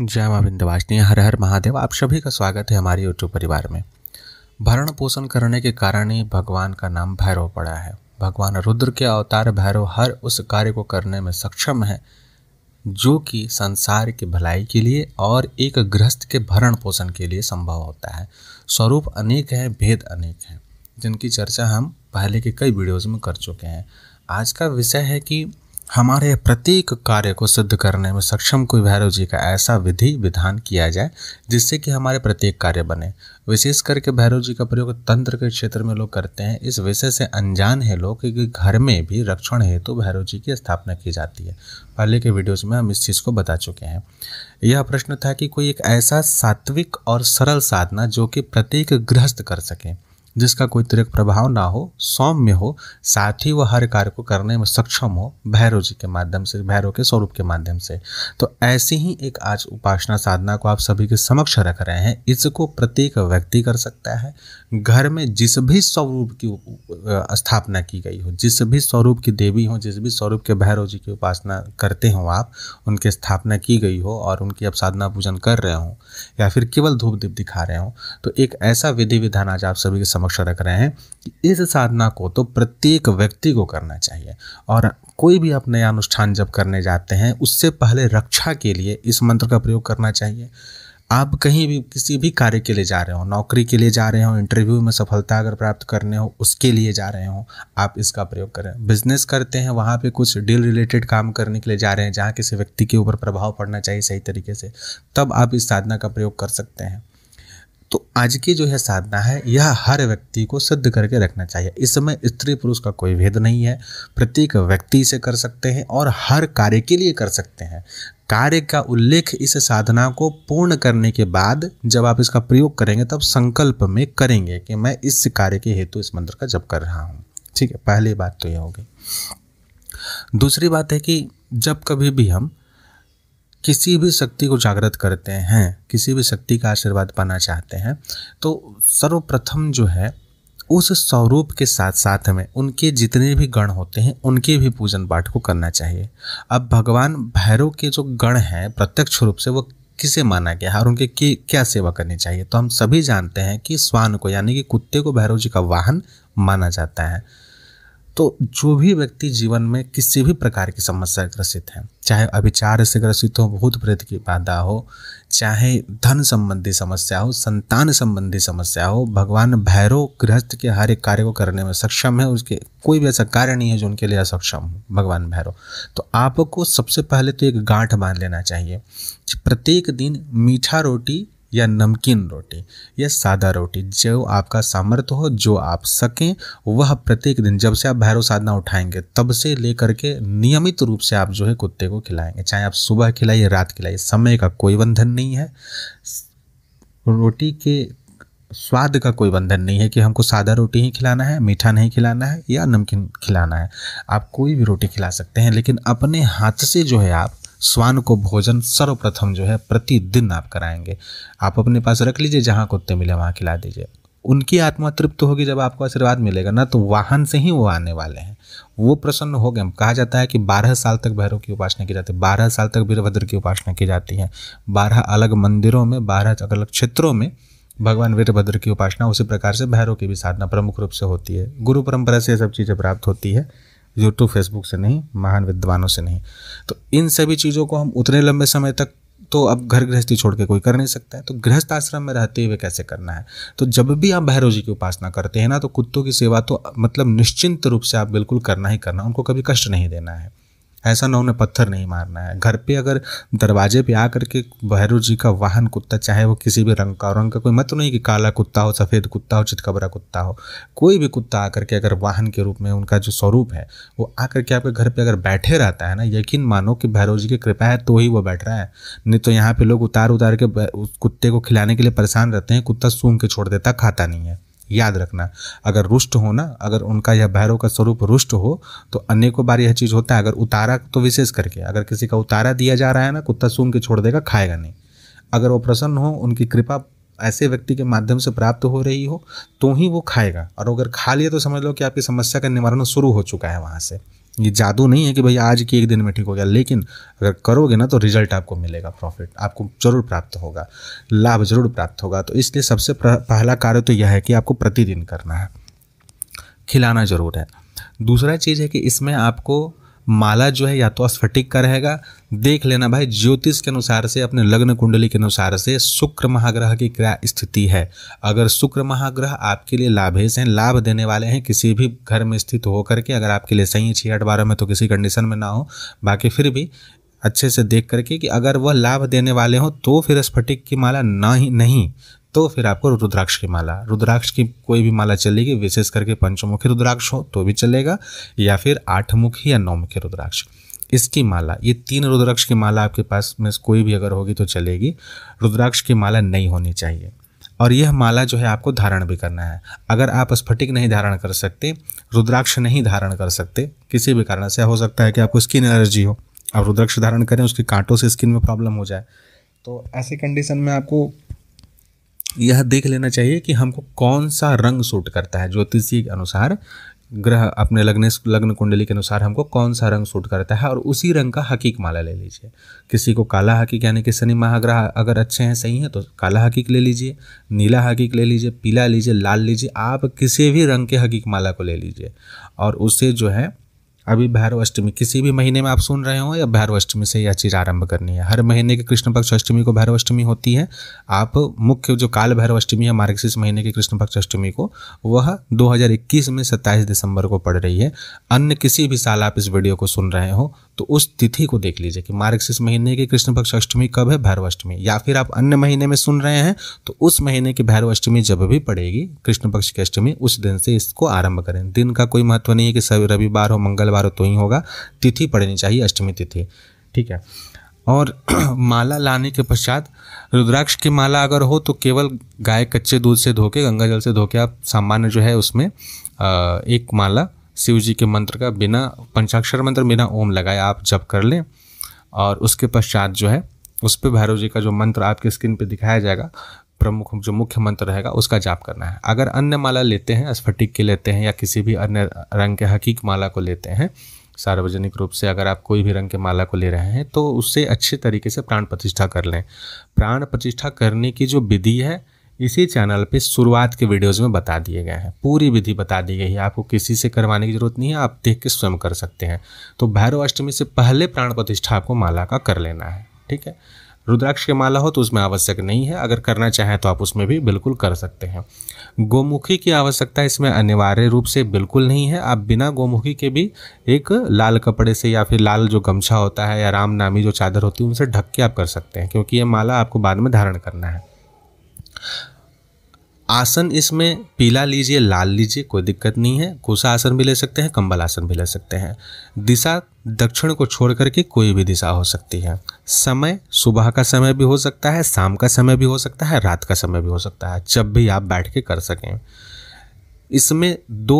जय माँ विंध्यवासिनी हर हर महादेव आप सभी का स्वागत है हमारे यूट्यूब परिवार में भरण पोषण करने के कारण ही भगवान का नाम भैरव पड़ा है भगवान रुद्र के अवतार भैरव हर उस कार्य को करने में सक्षम है जो कि संसार की भलाई के लिए और एक गृहस्थ के भरण पोषण के लिए संभव होता है स्वरूप अनेक है भेद अनेक हैं जिनकी चर्चा हम पहले के कई वीडियोज़ में कर चुके हैं आज का विषय है कि हमारे प्रत्येक कार्य को सिद्ध करने में सक्षम कोई भैरव जी का ऐसा विधि विधान किया जाए जिससे कि हमारे प्रत्येक कार्य बने विशेष करके भैरव जी का प्रयोग तंत्र के क्षेत्र में लोग करते हैं इस विषय से अनजान है लोग क्योंकि घर में भी रक्षण हेतु तो भैरव जी की स्थापना की जाती है पहले के वीडियोस में हम इस चीज़ को बता चुके हैं यह प्रश्न था कि कोई एक ऐसा सात्विक और सरल साधना जो कि प्रत्येक गृहस्थ कर सकें जिसका कोई तिरक प्रभाव ना हो सौम्य हो साथ ही वह हर कार्य को करने में सक्षम हो भैरव जी के माध्यम से भैरव के स्वरूप के माध्यम से तो ऐसी ही एक आज उपासना साधना को आप सभी के समक्ष रख रहे हैं इसको प्रत्येक व्यक्ति कर सकता है घर में जिस भी स्वरूप की स्थापना की गई हो जिस भी स्वरूप की देवी हो जिस भी स्वरूप के भैरव जी की उपासना करते हो आप उनकी स्थापना की गई हो और उनकी आप साधना पूजन कर रहे हो या फिर केवल धूप दीप दिखा रहे हो तो एक ऐसा विधि विधान आज आप सभी के समक्ष रख रहे हैं कि इस साधना को तो प्रत्येक व्यक्ति को करना चाहिए और कोई भी आप नया अनुष्ठान जब करने जाते हैं उससे पहले रक्षा के लिए इस मंत्र का प्रयोग करना चाहिए आप कहीं भी किसी भी कार्य के लिए जा रहे हो नौकरी के लिए जा रहे हो इंटरव्यू में सफलता अगर प्राप्त करने हो उसके लिए जा रहे हो आप इसका प्रयोग करें बिजनेस करते हैं वहाँ पे कुछ डील रिलेटेड काम करने के लिए जा रहे हैं जहाँ किसी व्यक्ति के ऊपर प्रभाव पड़ना चाहिए सही तरीके से तब आप इस साधना का प्रयोग कर सकते हैं तो आज की जो है साधना है यह हर व्यक्ति को सिद्ध करके रखना चाहिए इस समय स्त्री पुरुष का कोई भेद नहीं है प्रत्येक व्यक्ति इसे कर सकते हैं और हर कार्य के लिए कर सकते हैं कार्य का उल्लेख इस साधना को पूर्ण करने के बाद जब आप इसका प्रयोग करेंगे तब संकल्प में करेंगे कि मैं इस कार्य के हेतु इस मंत्र का जप कर रहा हूँ ठीक है पहली बात तो यह होगी दूसरी बात है कि जब कभी भी हम किसी भी शक्ति को जागृत करते हैं किसी भी शक्ति का आशीर्वाद पाना चाहते हैं तो सर्वप्रथम जो है उस स्वरूप के साथ साथ में उनके जितने भी गण होते हैं उनके भी पूजन पाठ को करना चाहिए अब भगवान भैरव के जो गण हैं प्रत्यक्ष रूप से वो किसे माना गया है और उनके की क्या सेवा करनी चाहिए तो हम सभी जानते हैं कि स्वान को यानी कि कुत्ते को भैरव जी का वाहन माना जाता है तो जो भी व्यक्ति जीवन में किसी भी प्रकार की समस्या से ग्रसित है चाहे अभिचार से ग्रसित हो भूत प्रेत की बाधा हो चाहे धन संबंधी समस्या हो संतान संबंधी समस्या हो भगवान भैरव गृहस्थ के हर एक कार्य को करने में सक्षम है उसके कोई भी ऐसा कार्य नहीं है जो उनके लिए असक्षम हो भगवान भैरव तो आपको सबसे पहले तो एक गांठ बांध लेना चाहिए प्रत्येक दिन मीठा रोटी या नमकीन रोटी या सादा रोटी जो आपका सामर्थ्य हो जो आप सकें वह प्रत्येक दिन जब से आप भैरव साधना उठाएंगे तब से लेकर के नियमित रूप से आप जो है कुत्ते को खिलाएंगे चाहे आप सुबह खिलाइए रात खिलाइए समय का कोई बंधन नहीं है रोटी के स्वाद का कोई बंधन नहीं है कि हमको सादा रोटी ही खिलाना है मीठा नहीं खिलाना है या नमकीन खिलाना है आप कोई भी रोटी खिला सकते हैं लेकिन अपने हाथ से जो है आप श्वान को भोजन सर्वप्रथम जो है प्रतिदिन आप कराएंगे आप अपने पास रख लीजिए जहाँ कुत्ते मिले वहाँ खिला दीजिए उनकी आत्मा तृप्त होगी जब आपको आशीर्वाद मिलेगा ना तो वाहन से ही वो आने वाले हैं वो प्रसन्न हो गए कहा जाता है कि बारह साल तक भैरव की उपासना की जाती है बारह साल तक वीरभद्र की उपासना की जाती है बारह अलग मंदिरों में बारह अलग क्षेत्रों में भगवान वीरभद्र की उपासना उसी प्रकार से भैरव की भी साधना प्रमुख रूप से होती है गुरु परंपरा से ये सब चीज़ें प्राप्त होती है यूट्यूब फेसबुक से नहीं महान विद्वानों से नहीं तो इन सभी चीज़ों को हम उतने लंबे समय तक तो अब घर गृहस्थी छोड़ के कोई कर नहीं सकता है तो गृहस्थ आश्रम में रहते हुए कैसे करना है तो जब भी आप भैरव जी की उपासना करते हैं ना तो कुत्तों की सेवा तो मतलब निश्चिंत रूप से आप बिल्कुल करना ही करना उनको कभी कष्ट नहीं देना है ऐसा ना उन्हें पत्थर नहीं मारना है घर पे अगर दरवाजे पे आ करके भैरव जी का वाहन कुत्ता चाहे वो किसी भी रंग का रंग का कोई मत नहीं कि काला कुत्ता हो सफ़ेद कुत्ता हो चितकबरा कुत्ता हो कोई भी कुत्ता आकर के अगर वाहन के रूप में उनका जो स्वरूप है वो आकर के आपके घर पर अगर बैठे रहता है ना यकीन मानो कि भैरव जी की कृपा है तो ही वो बैठ रहा है नहीं तो यहाँ पर लोग उतार उतार के उस कुत्ते को खिलाने के लिए परेशान रहते हैं कुत्ता सूंघ के छोड़ देता खाता नहीं है याद रखना अगर रुष्ट हो ना अगर उनका यह भैरव का स्वरूप रुष्ट हो तो अनेकों बार यह चीज़ होता है अगर उतारा तो विशेष करके अगर किसी का उतारा दिया जा रहा है ना कुत्ता सूंघ के छोड़ देगा खाएगा नहीं अगर वो प्रसन्न हो उनकी कृपा ऐसे व्यक्ति के माध्यम से प्राप्त हो रही हो तो ही वो खाएगा और अगर खा लिया तो समझ लो कि आपकी समस्या का निवारण शुरू हो चुका है वहाँ से ये जादू नहीं है कि भैया आज के एक दिन में ठीक हो गया लेकिन अगर करोगे ना तो रिजल्ट आपको मिलेगा प्रॉफिट आपको जरूर प्राप्त होगा लाभ जरूर प्राप्त होगा तो इसलिए सबसे पहला कार्य तो यह है कि आपको प्रतिदिन करना है खिलाना जरूर है दूसरा चीज़ है कि इसमें आपको माला जो है या तो स्फटिक का रहेगा देख लेना भाई ज्योतिष के अनुसार से अपने लग्न कुंडली के अनुसार से शुक्र महाग्रह की क्या स्थिति है अगर शुक्र महाग्रह आपके लिए लाभेश हैं लाभ देने वाले हैं किसी भी घर में स्थित होकर के अगर आपके लिए सही है छः आठ बारह में तो किसी कंडीशन में ना हो बाकी फिर भी अच्छे से देख करके कि अगर वह लाभ देने वाले हों तो फिर स्फटिक की माला ना ही नहीं तो फिर आपको रुद्राक्ष की माला रुद्राक्ष की कोई भी माला चलेगी विशेष करके पंचमुखी रुद्राक्ष हो तो भी चलेगा या फिर आठमुखी या नौमुखी रुद्राक्ष इसकी माला ये तीन रुद्राक्ष की माला आपके पास में कोई भी अगर होगी तो चलेगी रुद्राक्ष की माला नहीं होनी चाहिए और यह माला जो है आपको धारण भी करना है अगर आप स्फटिक नहीं धारण कर सकते रुद्राक्ष नहीं धारण कर सकते किसी भी कारण से हो सकता है कि आपको स्किन एलर्जी हो आप रुद्राक्ष धारण करें उसके कांटों से स्किन में प्रॉब्लम हो जाए तो ऐसी कंडीशन में आपको यह देख लेना चाहिए कि हमको कौन सा रंग सूट करता है ज्योतिषी के अनुसार ग्रह अपने लग्न लग्न कुंडली के अनुसार हमको कौन सा रंग सूट करता है और उसी रंग का हकीक माला ले लीजिए किसी को काला हकीक यानी कि शनि महाग्रह अगर अच्छे हैं सही हैं तो काला हकीक ले लीजिए नीला हकीक ले लीजिए पीला लीजिए लाल लीजिए आप किसी भी रंग के हकीक माला को ले लीजिए और उसे जो है अभी भैरव अष्टमी किसी भी महीने में आप सुन रहे हो या भैरव अष्टमी से यह चीज़ आरंभ करनी है हर महीने के कृष्ण पक्ष अष्टमी को भैरव अष्टमी होती है आप मुख्य जो काल भैरव अष्टमी है मार्गशीर्ष महीने की कृष्ण पक्ष अष्टमी को वह 2021 में 27 दिसंबर को पड़ रही है अन्य किसी भी साल आप इस वीडियो को सुन रहे हो तो उस तिथि को देख लीजिए कि मार्ग इस महीने की कृष्ण पक्ष अष्टमी कब है भैरव अष्टमी या फिर आप अन्य महीने में सुन रहे हैं तो उस महीने की भैरव अष्टमी जब भी पड़ेगी कृष्ण पक्ष की अष्टमी उस दिन से इसको आरंभ करें दिन का कोई महत्व नहीं है कि सभी रविवार हो मंगलवार हो तो ही होगा तिथि पड़नी चाहिए अष्टमी तिथि ठीक है और माला लाने के पश्चात रुद्राक्ष की माला अगर हो तो केवल गाय कच्चे दूध से धो के गंगा जल से धो के आप सामान्य जो है उसमें एक माला शिव जी के मंत्र का बिना पंचाक्षर मंत्र बिना ओम लगाए आप जप कर लें और उसके पश्चात जो है उस पर भैरव जी का जो मंत्र आपके स्क्रीन पर दिखाया जाएगा प्रमुख जो मुख्य मंत्र रहेगा उसका जाप करना है अगर अन्य माला लेते हैं स्फटिक के लेते हैं या किसी भी अन्य रंग के हकीक माला को लेते हैं सार्वजनिक रूप से अगर आप कोई भी रंग के माला को ले रहे हैं तो उससे अच्छे तरीके से प्राण प्रतिष्ठा कर लें प्राण प्रतिष्ठा करने की जो विधि है इसी चैनल पे शुरुआत के वीडियोस में बता दिए गए हैं पूरी विधि बता दी गई है आपको किसी से करवाने की जरूरत नहीं है आप देख के स्वयं कर सकते हैं तो भैरव अष्टमी से पहले प्राण प्रतिष्ठा आपको माला का कर लेना है ठीक है रुद्राक्ष के माला हो तो उसमें आवश्यक नहीं है अगर करना चाहें तो आप उसमें भी बिल्कुल कर सकते हैं गोमुखी की आवश्यकता इसमें अनिवार्य रूप से बिल्कुल नहीं है आप बिना गोमुखी के भी एक लाल कपड़े से या फिर लाल जो गमछा होता है या रामनामी जो चादर होती है उनसे ढक के आप कर सकते हैं क्योंकि ये माला आपको बाद में धारण करना है आसन इसमें पीला लीजिए लाल लीजिए कोई दिक्कत नहीं है कोसा आसन भी ले सकते हैं कंबल आसन भी ले सकते हैं दिशा दक्षिण को छोड़ करके कोई भी दिशा हो सकती है समय सुबह का समय भी हो सकता है शाम का समय भी हो सकता है रात का समय भी हो सकता है जब भी आप बैठ के कर सकें इसमें दो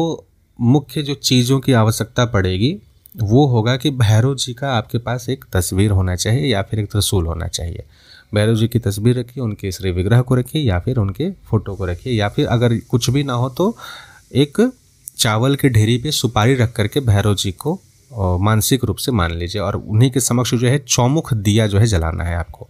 मुख्य जो चीज़ों की आवश्यकता पड़ेगी वो होगा कि भैरव जी का आपके पास एक तस्वीर होना चाहिए या फिर एक रसूल होना चाहिए भैरव जी की तस्वीर रखिए उनके श्री विग्रह को रखिए या फिर उनके फोटो को रखिए या फिर अगर कुछ भी ना हो तो एक चावल के ढेरी पे सुपारी रख करके भैरव जी को मानसिक रूप से मान लीजिए और उन्हीं के समक्ष जो है चौमुख दिया जो है जलाना है आपको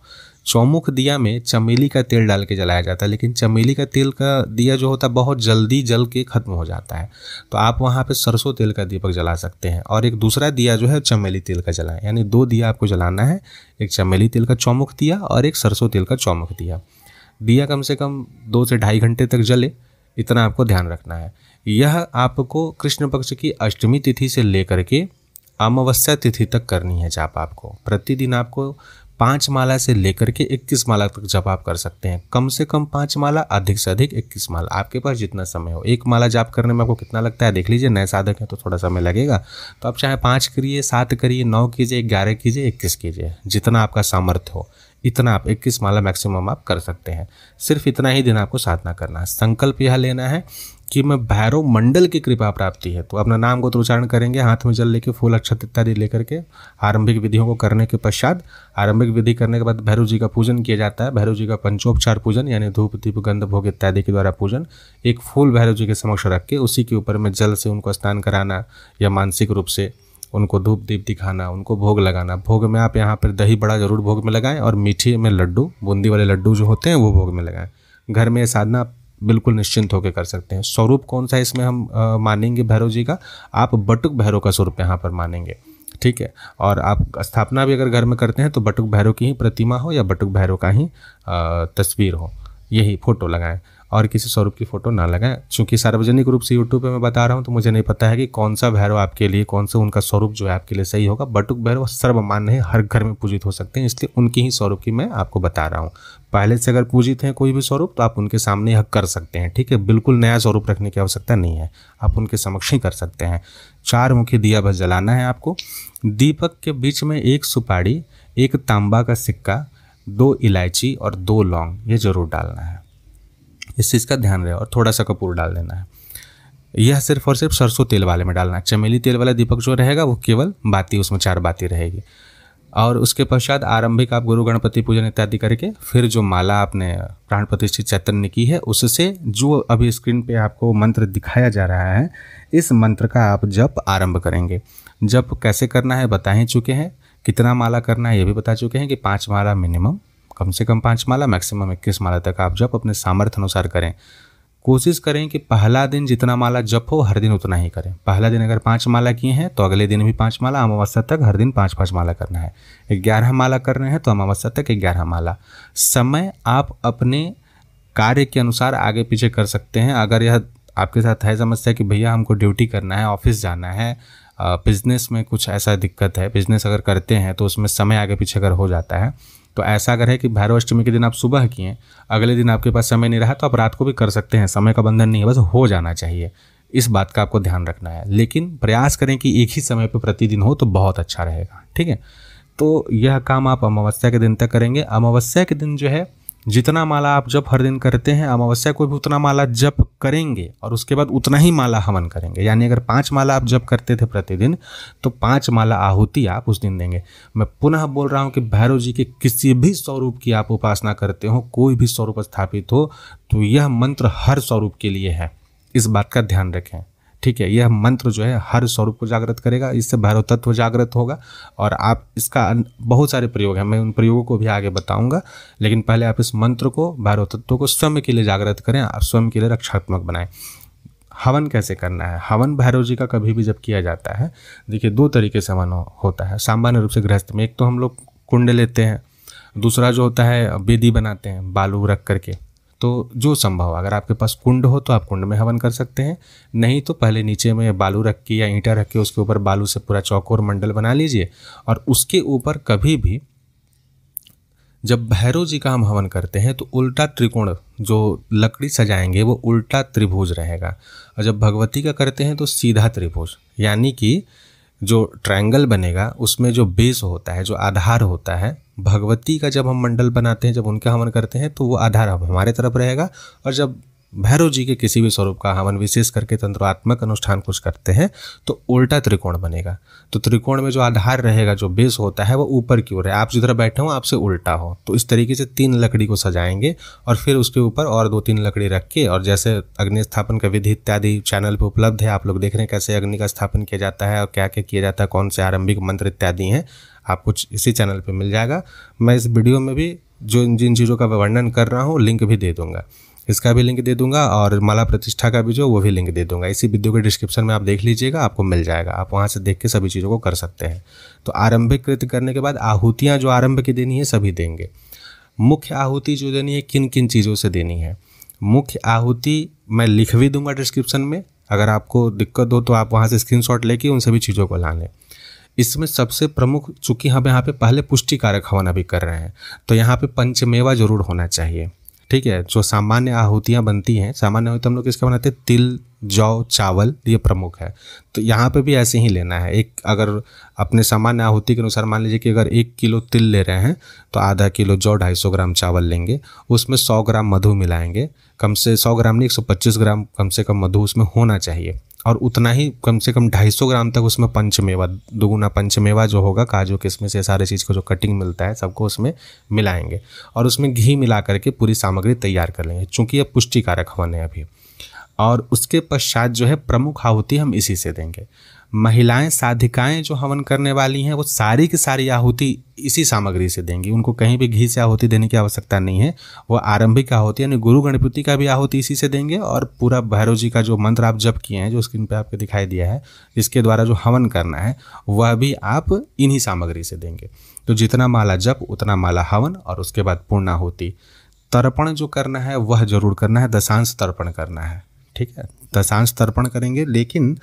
चौमुख दिया में चमेली का तेल डाल के जलाया जाता है लेकिन चमेली का तेल का दिया जो होता है बहुत जल्दी जल के ख़त्म हो जाता है तो आप वहाँ पे सरसों तेल का दीपक जला सकते हैं और एक दूसरा दिया जो है चमेली तेल का जलाएं यानी दो दिया आपको जलाना है एक चमेली तेल का चौमुख दिया और एक सरसों तेल का चौमुख दिया दिया कम से कम दो से ढाई घंटे तक जले इतना आपको ध्यान रखना है यह आपको कृष्ण पक्ष की अष्टमी तिथि से लेकर के अमावस्या तिथि तक करनी है जाप आपको प्रतिदिन आपको पाँच माला से लेकर के इक्कीस माला तक जब आप कर सकते हैं कम से कम पाँच माला अधिक से अधिक इक्कीस माला आपके पास जितना समय हो एक माला जाप करने में आपको कितना लगता है देख लीजिए नए साधक हैं तो थोड़ा समय लगेगा तो आप चाहे पाँच करिए सात करिए नौ कीजिए ग्यारह कीजिए इक्कीस कीजिए जितना आपका सामर्थ्य हो इतना आप इक्कीस माला मैक्सिमम आप कर सकते हैं सिर्फ इतना ही दिन आपको साधना करना है संकल्प यह लेना है कि मैं भैरव मंडल की कृपा प्राप्ति है तो अपना नाम गोत्र उच्चारण करेंगे हाथ में जल लेके फूल अक्षत इत्यादि लेकर के आरंभिक विधियों को करने के पश्चात आरंभिक विधि करने के बाद भैरव जी का पूजन किया जाता है भैरव जी का पंचोपचार पूजन यानी धूप दीप गंध भोग इत्यादि के द्वारा पूजन एक फूल भैरव जी के समक्ष रख के उसी के ऊपर में जल से उनको स्नान कराना या मानसिक रूप से उनको धूप दीप दिखाना उनको भोग लगाना भोग में आप यहाँ पर दही बड़ा जरूर भोग में लगाएं और मीठे में लड्डू बूंदी वाले लड्डू जो होते हैं वो भोग में लगाएं घर में साधना बिल्कुल निश्चिंत होकर कर सकते हैं स्वरूप कौन सा इसमें हम आ, मानेंगे भैरव जी का आप बटुक भैरव का स्वरूप यहाँ पर मानेंगे ठीक है और आप स्थापना भी अगर घर में करते हैं तो बटुक भैरव की ही प्रतिमा हो या बटुक भैरव का ही आ, तस्वीर हो यही फोटो लगाएं और किसी स्वरूप की फ़ोटो ना लगाएं चूँकि सार्वजनिक रूप से यूट्यूब पर मैं बता रहा हूँ तो मुझे नहीं पता है कि कौन सा भैरव आपके लिए कौन सा उनका स्वरूप जो है आपके लिए सही होगा बटुक भैरव सर्वमान्य है हर घर में पूजित हो सकते हैं इसलिए उनके ही स्वरूप की मैं आपको बता रहा हूँ पहले से अगर पूजित हैं कोई भी स्वरूप तो आप उनके सामने हक कर सकते हैं ठीक है बिल्कुल नया स्वरूप रखने की आवश्यकता नहीं है आप उनके समक्ष ही कर सकते हैं चार मुखी दिया बस जलाना है आपको दीपक के बीच में एक सुपारी एक तांबा का सिक्का दो इलायची और दो लौंग ये ज़रूर डालना है इस चीज़ का ध्यान रहे और थोड़ा सा कपूर डाल देना है यह सिर्फ और सिर्फ सरसों तेल वाले में डालना है चमेली तेल वाला दीपक जो रहेगा वो केवल बाती उसमें चार बाती रहेगी और उसके पश्चात आरंभिक आप गुरु गणपति पूजन इत्यादि करके फिर जो माला आपने प्राण प्रतिष्ठित चैतन्य की है उससे जो अभी स्क्रीन पे आपको मंत्र दिखाया जा रहा है इस मंत्र का आप जप आरंभ करेंगे जप कैसे करना है बता ही चुके हैं कितना माला करना है ये भी बता चुके हैं कि पाँच माला मिनिमम कम से कम पाँच माला मैक्सिमम इक्कीस माला तक आप जब अपने सामर्थ्य अनुसार करें कोशिश करें कि पहला दिन जितना माला जप हो हर दिन उतना ही करें पहला दिन अगर पाँच माला किए हैं तो अगले दिन भी पाँच माला अमावस्या तक हर दिन पाँच पाँच माला करना है ग्यारह माला कर रहे हैं तो अमावस्या तक ग्यारह माला समय आप अपने कार्य के अनुसार आगे पीछे कर सकते हैं अगर यह आपके साथ है समस्या कि भैया हमको ड्यूटी करना है ऑफिस जाना है बिज़नेस में कुछ ऐसा दिक्कत है बिज़नेस अगर करते हैं तो उसमें समय आगे पीछे अगर हो जाता है तो ऐसा अगर है कि भैरव अष्टमी के दिन आप सुबह किए अगले दिन आपके पास समय नहीं रहा तो आप रात को भी कर सकते हैं समय का बंधन नहीं है बस हो जाना चाहिए इस बात का आपको ध्यान रखना है लेकिन प्रयास करें कि एक ही समय पर प्रतिदिन हो तो बहुत अच्छा रहेगा ठीक है तो यह काम आप अमावस्या के दिन तक करेंगे अमावस्या के दिन जो है जितना माला आप जप हर दिन करते हैं अमावस्या को भी उतना माला जप करेंगे और उसके बाद उतना ही माला हवन करेंगे यानी अगर पाँच माला आप जप करते थे प्रतिदिन तो पाँच माला आहुति आप उस दिन देंगे मैं पुनः बोल रहा हूँ कि भैरव जी के किसी भी स्वरूप की आप उपासना करते हो कोई भी स्वरूप स्थापित हो तो यह मंत्र हर स्वरूप के लिए है इस बात का ध्यान रखें ठीक है यह मंत्र जो है हर स्वरूप को जागृत करेगा इससे भैरव तत्व जागृत होगा और आप इसका बहुत सारे प्रयोग हैं मैं उन प्रयोगों को भी आगे बताऊंगा लेकिन पहले आप इस मंत्र को भैरव तत्व को स्वयं के लिए जागृत करें और स्वयं के लिए रक्षात्मक बनाएं हवन कैसे करना है हवन भैरव जी का कभी भी जब किया जाता है देखिए दो तरीके से हवन होता है सामान्य रूप से गृहस्थ में एक तो हम लोग कुंड लेते हैं दूसरा जो होता है बेदी बनाते हैं बालू रख करके तो जो संभव अगर आपके पास कुंड हो तो आप कुंड में हवन कर सकते हैं नहीं तो पहले नीचे में बालू रख के या ईंटा रख के उसके ऊपर बालू से पूरा चौकोर मंडल बना लीजिए और उसके ऊपर कभी भी जब भैरव जी का हम हवन करते हैं तो उल्टा त्रिकोण जो लकड़ी सजाएंगे वो उल्टा त्रिभुज रहेगा और जब भगवती का करते हैं तो सीधा त्रिभुज यानी कि जो ट्रायंगल बनेगा उसमें जो बेस होता है जो आधार होता है भगवती का जब हम मंडल बनाते हैं जब उनका हवन करते हैं तो वो आधार हमारे तरफ रहेगा और जब भैरव जी के किसी भी स्वरूप का हवन विशेष करके तंत्रात्मक अनुष्ठान कुछ करते हैं तो उल्टा त्रिकोण बनेगा तो त्रिकोण में जो आधार रहेगा जो बेस होता है वो ऊपर की ओर है आप जिधर बैठे हो आपसे उल्टा हो तो इस तरीके से तीन लकड़ी को सजाएंगे और फिर उसके ऊपर और दो तीन लकड़ी रख के और जैसे अग्नि स्थापन का विधि इत्यादि चैनल पर उपलब्ध है आप लोग देख रहे हैं कैसे अग्नि का स्थापन किया जाता है और क्या क्या किया जाता है कौन से आरंभिक मंत्र इत्यादि हैं आप कुछ इसी चैनल पे मिल जाएगा मैं इस वीडियो में भी जो जिन चीज़ों का वर्णन कर रहा हूँ लिंक भी दे दूँगा इसका भी लिंक दे दूंगा और माला प्रतिष्ठा का भी जो वो भी लिंक दे दूंगा इसी वीडियो के डिस्क्रिप्शन में आप देख लीजिएगा आपको मिल जाएगा आप वहाँ से देख के सभी चीज़ों को कर सकते हैं तो आरंभिक कृत्य करने के बाद आहूतियाँ जो आरंभ की देनी है सभी देंगे मुख्य आहूति जो देनी है किन किन चीज़ों से देनी है मुख्य आहूति मैं लिख भी दूंगा डिस्क्रिप्शन में अगर आपको दिक्कत हो तो आप वहाँ से स्क्रीन लेके उन सभी चीज़ों को ला लें इसमें सबसे प्रमुख चूंकि हम यहाँ पे पहले पुष्टिकारक हवन अभी कर रहे हैं तो यहाँ पे पंचमेवा जरूर होना चाहिए ठीक है जो सामान्य आहुतियाँ बनती हैं सामान्य आहुति तो हम लोग इसका बनाते हैं तिल जौ चावल ये प्रमुख है तो यहाँ पे भी ऐसे ही लेना है एक अगर अपने सामान्य आहुति के अनुसार मान लीजिए कि अगर एक किलो तिल ले रहे हैं तो आधा किलो जौ ढाई सौ ग्राम चावल लेंगे उसमें सौ ग्राम मधु मिलाएंगे कम से सौ ग्राम नहीं एक सौ पच्चीस ग्राम कम से कम मधु उसमें होना चाहिए और उतना ही कम से कम 250 ग्राम तक उसमें पंचमेवा दोगुना पंचमेवा जो होगा काजू किसमें से सारे चीज़ को जो कटिंग मिलता है सबको उसमें मिलाएंगे और उसमें घी मिला करके पूरी सामग्री तैयार कर लेंगे चूँकि ये पुष्टिकारक हवन है अभी और उसके पश्चात जो है प्रमुख आहुति हम इसी से देंगे महिलाएं साधिकाएं जो हवन करने वाली हैं वो सारी की सारी आहुति इसी सामग्री से देंगी उनको कहीं भी घी से आहुति देने की आवश्यकता नहीं है वो आरंभिक आहुति यानी गुरु गणपति का भी आहुति इसी से देंगे और पूरा भैरव जी का जो मंत्र आप जप किए हैं जो स्क्रीन पे आपको दिखाई दिया है जिसके द्वारा जो हवन करना है वह भी आप इन्हीं सामग्री से देंगे तो जितना माला जप उतना माला हवन और उसके बाद पूर्णाहुति तर्पण जो करना है वह जरूर करना है दशांश तर्पण करना है ठीक है दशांश तर्पण करेंगे लेकिन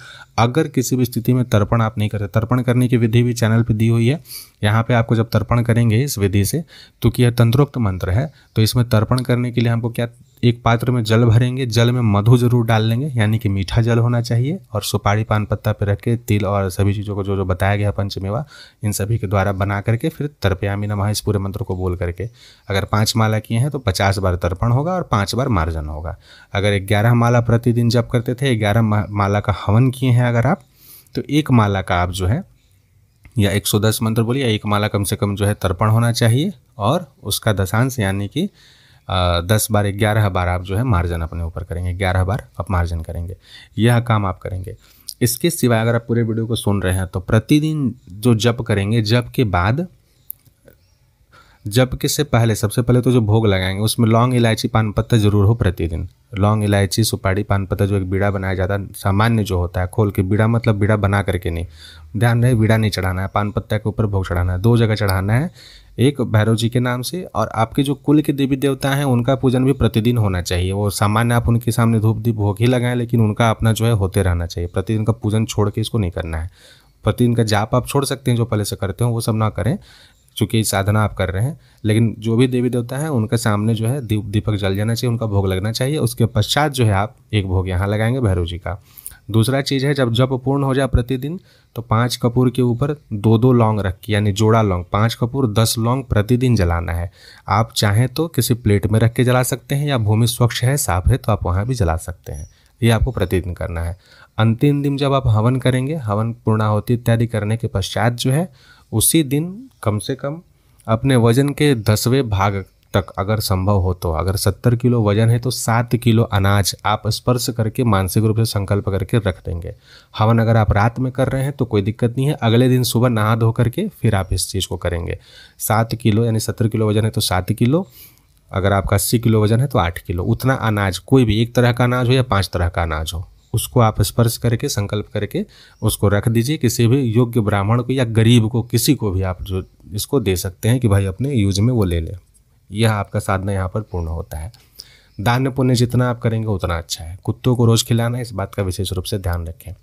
अगर किसी भी स्थिति में तर्पण आप नहीं करें तर्पण करने की विधि भी चैनल पर दी हुई है यहाँ पे आपको जब तर्पण करेंगे इस विधि से क्योंकि तो यह तंत्रोक्त मंत्र है तो इसमें तर्पण करने के लिए हमको क्या एक पात्र में जल भरेंगे जल में मधु जरूर डाल लेंगे यानी कि मीठा जल होना चाहिए और सुपारी पान पत्ता पर रख के तिल और सभी चीज़ों को जो जो बताया गया पंचमेवा इन सभी के द्वारा बना करके फिर तर्पयामी नमः इस पूरे मंत्र को बोल करके अगर पाँच माला किए हैं तो पचास बार तर्पण होगा और पाँच बार मार्जन होगा अगर ग्यारह माला प्रतिदिन जप करते थे ग्यारह माला का हवन किए हैं अगर आप तो एक माला का आप जो है या 110 मंत्र बोलिए एक माला कम से कम जो है तर्पण होना चाहिए और उसका दशांश यानी कि दस बार ग्यारह बार आप जो है मार्जिन अपने ऊपर करेंगे ग्यारह बार आप मार्जिन करेंगे यह काम आप करेंगे इसके सिवाय अगर आप पूरे वीडियो को सुन रहे हैं तो प्रतिदिन जो जप करेंगे जप के बाद जब के से पहले सबसे पहले तो जो भोग लगाएंगे उसमें लौंग इलायची पान पत्ता जरूर हो प्रतिदिन लौंग इलायची सुपारी पान पत्ता जो एक बीड़ा बनाया जाता है सामान्य जो होता है खोल के बीड़ा मतलब बीड़ा बना करके नहीं ध्यान रहे बीड़ा नहीं चढ़ाना है पान पत्ता के ऊपर भोग चढ़ाना है दो जगह चढ़ाना है एक भैरव जी के नाम से और आपके जो कुल के देवी देवता हैं उनका पूजन भी प्रतिदिन होना चाहिए वो सामान्य आप उनके सामने धूप दीप भोग ही लगाएं लेकिन उनका अपना जो है होते रहना चाहिए प्रतिदिन का पूजन छोड़ के इसको नहीं करना है प्रतिदिन का जाप आप छोड़ सकते हैं जो पहले से करते हो वो सब ना करें चूँकि साधना आप कर रहे हैं लेकिन जो भी देवी देवता हैं उनके सामने जो है दीप दीपक जल जाना चाहिए उनका भोग लगना चाहिए उसके पश्चात जो है आप एक भोग यहाँ लगाएंगे भैरव जी का दूसरा चीज़ है जब जब पूर्ण हो जाए प्रतिदिन तो पाँच कपूर के ऊपर दो दो लौंग रख के यानी जोड़ा लौंग पाँच कपूर दस लौंग प्रतिदिन जलाना है आप चाहें तो किसी प्लेट में रख के जला सकते हैं या भूमि स्वच्छ है साफ है तो आप वहाँ भी जला सकते हैं ये आपको प्रतिदिन करना है अंतिम दिन जब आप हवन करेंगे हवन पूर्णाहुति इत्यादि करने के पश्चात जो है उसी दिन कम से कम अपने वजन के दसवें भाग तक अगर संभव हो तो अगर सत्तर किलो वजन है तो सात किलो अनाज आप स्पर्श करके मानसिक रूप से संकल्प करके रख देंगे हवन अगर आप रात में कर रहे हैं तो कोई दिक्कत नहीं है अगले दिन सुबह नहा धो करके फिर आप इस चीज़ को करेंगे सात किलो यानी सत्तर किलो वजन है तो सात किलो अगर आपका अस्सी किलो वजन है तो आठ किलो उतना अनाज कोई भी एक तरह का अनाज हो या पाँच तरह का अनाज हो उसको आप स्पर्श करके संकल्प करके उसको रख दीजिए किसी भी योग्य ब्राह्मण को या गरीब को किसी को भी आप जो इसको दे सकते हैं कि भाई अपने यूज में वो ले लें यह आपका साधना यहाँ पर पूर्ण होता है दान पुण्य जितना आप करेंगे उतना अच्छा है कुत्तों को रोज़ खिलाना इस बात का विशेष रूप से ध्यान रखें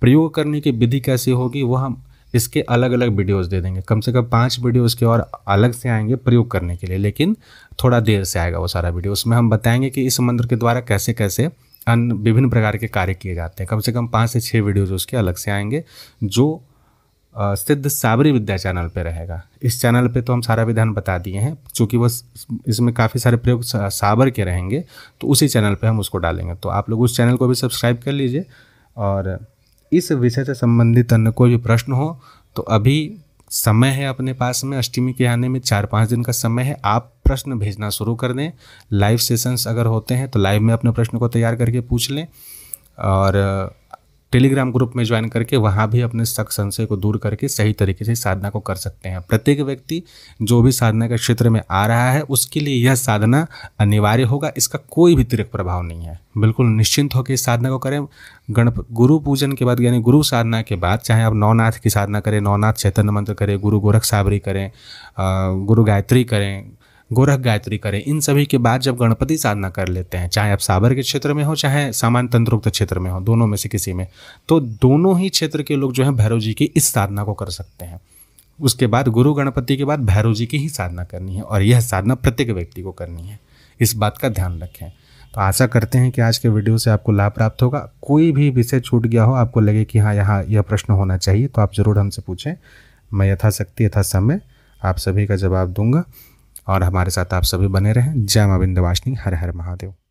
प्रयोग करने की विधि कैसी होगी वह हम इसके अलग अलग वीडियोस दे देंगे कम से कम पांच वीडियोस के और अलग से आएंगे प्रयोग करने के लिए लेकिन थोड़ा देर से आएगा वो सारा वीडियो उसमें हम बताएंगे कि इस मंत्र के द्वारा कैसे कैसे अन्य विभिन्न प्रकार के कार्य किए जाते हैं कम से कम पाँच से छः वीडियोज उसके अलग से आएंगे जो सिद्ध साबरी विद्या चैनल पे रहेगा इस चैनल पे तो हम सारा विधान बता दिए हैं चूँकि वह इसमें काफ़ी सारे प्रयोग साबर के रहेंगे तो उसी चैनल पे हम उसको डालेंगे तो आप लोग उस चैनल को भी सब्सक्राइब कर लीजिए और इस विषय से संबंधित अन्य कोई भी प्रश्न हो तो अभी समय है अपने पास में अष्टमी के आने में चार पाँच दिन का समय है आप प्रश्न भेजना शुरू कर दें लाइव सेशंस अगर होते हैं तो लाइव में अपने प्रश्न को तैयार करके पूछ लें और टेलीग्राम ग्रुप में ज्वाइन करके वहाँ भी अपने शक संशय को दूर करके सही तरीके से साधना को कर सकते हैं प्रत्येक व्यक्ति जो भी साधना के क्षेत्र में आ रहा है उसके लिए यह साधना अनिवार्य होगा इसका कोई भी तिरक प्रभाव नहीं है बिल्कुल निश्चिंत होकर इस साधना को करें गणप गुरु पूजन के बाद यानी गुरु साधना के बाद चाहे आप नौनाथ की साधना करें नौनाथ चैतन्य मंत्र करें गुरु गोरख साबरी करें गुरु गायत्री करें गोरख गायत्री करें इन सभी के बाद जब गणपति साधना कर लेते हैं चाहे आप साबर के क्षेत्र में हो चाहे सामान तंत्रोक्त क्षेत्र में हो दोनों में से किसी में तो दोनों ही क्षेत्र के लोग जो है भैरव जी की इस साधना को कर सकते हैं उसके बाद गुरु गणपति के बाद भैरव जी की ही साधना करनी है और यह साधना प्रत्येक व्यक्ति को करनी है इस बात का ध्यान रखें तो आशा करते हैं कि आज के वीडियो से आपको लाभ प्राप्त होगा कोई भी विषय छूट गया हो आपको लगे कि हाँ यहाँ यह प्रश्न होना चाहिए तो आप ज़रूर हमसे पूछें मैं यथाशक्ति यथासमय आप सभी का जवाब दूंगा और हमारे साथ आप सभी बने रहें जय माँ बिंदवाशनी हर हर महादेव